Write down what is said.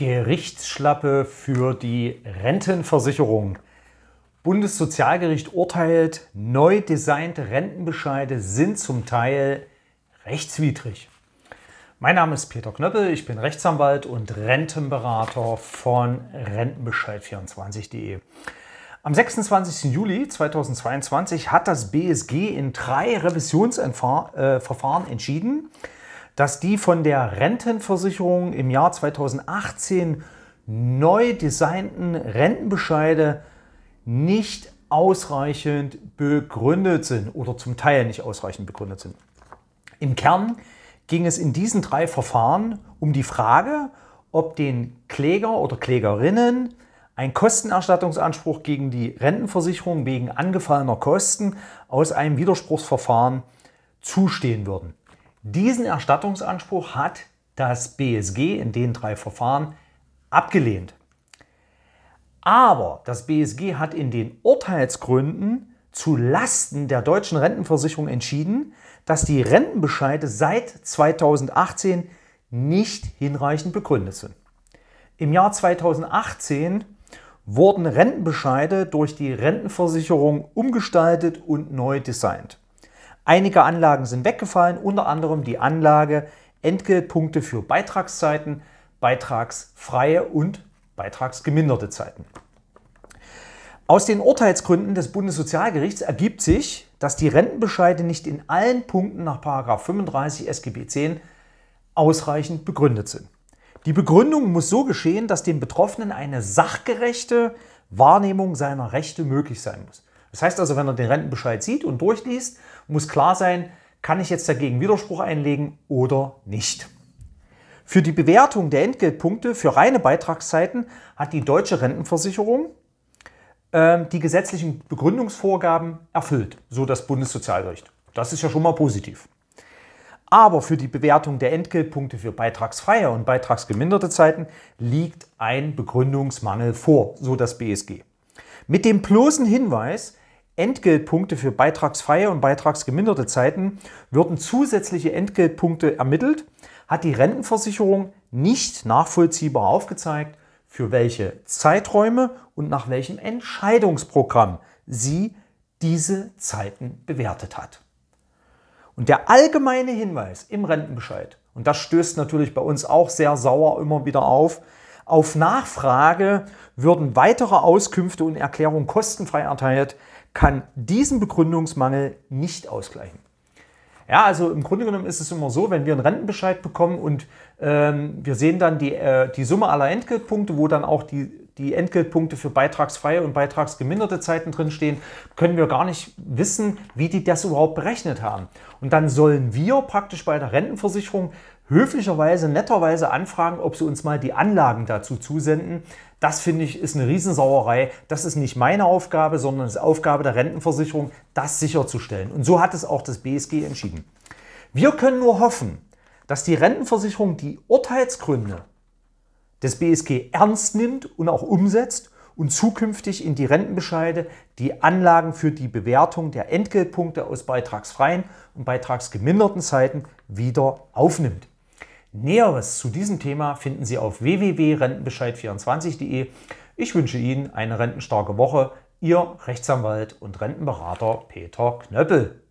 Gerichtsschlappe für die Rentenversicherung. Bundessozialgericht urteilt, neu designte Rentenbescheide sind zum Teil rechtswidrig. Mein Name ist Peter Knöppel, ich bin Rechtsanwalt und Rentenberater von Rentenbescheid24.de. Am 26. Juli 2022 hat das BSG in drei Revisionsverfahren äh, entschieden, dass die von der Rentenversicherung im Jahr 2018 neu designten Rentenbescheide nicht ausreichend begründet sind oder zum Teil nicht ausreichend begründet sind. Im Kern ging es in diesen drei Verfahren um die Frage, ob den Kläger oder Klägerinnen ein Kostenerstattungsanspruch gegen die Rentenversicherung wegen angefallener Kosten aus einem Widerspruchsverfahren zustehen würden. Diesen Erstattungsanspruch hat das BSG in den drei Verfahren abgelehnt. Aber das BSG hat in den Urteilsgründen zu Lasten der deutschen Rentenversicherung entschieden, dass die Rentenbescheide seit 2018 nicht hinreichend begründet sind. Im Jahr 2018 wurden Rentenbescheide durch die Rentenversicherung umgestaltet und neu designt. Einige Anlagen sind weggefallen, unter anderem die Anlage Entgeltpunkte für Beitragszeiten, beitragsfreie und beitragsgeminderte Zeiten. Aus den Urteilsgründen des Bundessozialgerichts ergibt sich, dass die Rentenbescheide nicht in allen Punkten nach 35 SGB 10 ausreichend begründet sind. Die Begründung muss so geschehen, dass dem Betroffenen eine sachgerechte Wahrnehmung seiner Rechte möglich sein muss. Das heißt also, wenn er den Rentenbescheid sieht und durchliest, muss klar sein, kann ich jetzt dagegen Widerspruch einlegen oder nicht. Für die Bewertung der Entgeltpunkte für reine Beitragszeiten hat die deutsche Rentenversicherung ähm, die gesetzlichen Begründungsvorgaben erfüllt, so das Bundessozialrecht. Das ist ja schon mal positiv. Aber für die Bewertung der Entgeltpunkte für beitragsfreie und beitragsgeminderte Zeiten liegt ein Begründungsmangel vor, so das BSG. Mit dem bloßen Hinweis, Entgeltpunkte für beitragsfreie und beitragsgeminderte Zeiten würden zusätzliche Entgeltpunkte ermittelt, hat die Rentenversicherung nicht nachvollziehbar aufgezeigt, für welche Zeiträume und nach welchem Entscheidungsprogramm sie diese Zeiten bewertet hat. Und der allgemeine Hinweis im Rentenbescheid, und das stößt natürlich bei uns auch sehr sauer immer wieder auf, auf Nachfrage würden weitere Auskünfte und Erklärungen kostenfrei erteilt, kann diesen Begründungsmangel nicht ausgleichen. Ja, also im Grunde genommen ist es immer so, wenn wir einen Rentenbescheid bekommen und ähm, wir sehen dann die, äh, die Summe aller Entgeltpunkte, wo dann auch die die Entgeltpunkte für beitragsfreie und beitragsgeminderte Zeiten drinstehen, können wir gar nicht wissen, wie die das überhaupt berechnet haben. Und dann sollen wir praktisch bei der Rentenversicherung höflicherweise, netterweise anfragen, ob sie uns mal die Anlagen dazu zusenden. Das finde ich ist eine Riesensauerei. Das ist nicht meine Aufgabe, sondern es ist Aufgabe der Rentenversicherung, das sicherzustellen. Und so hat es auch das BSG entschieden. Wir können nur hoffen, dass die Rentenversicherung die Urteilsgründe des BSG ernst nimmt und auch umsetzt und zukünftig in die Rentenbescheide die Anlagen für die Bewertung der Entgeltpunkte aus beitragsfreien und beitragsgeminderten Zeiten wieder aufnimmt. Näheres zu diesem Thema finden Sie auf www.rentenbescheid24.de. Ich wünsche Ihnen eine rentenstarke Woche. Ihr Rechtsanwalt und Rentenberater Peter Knöppel.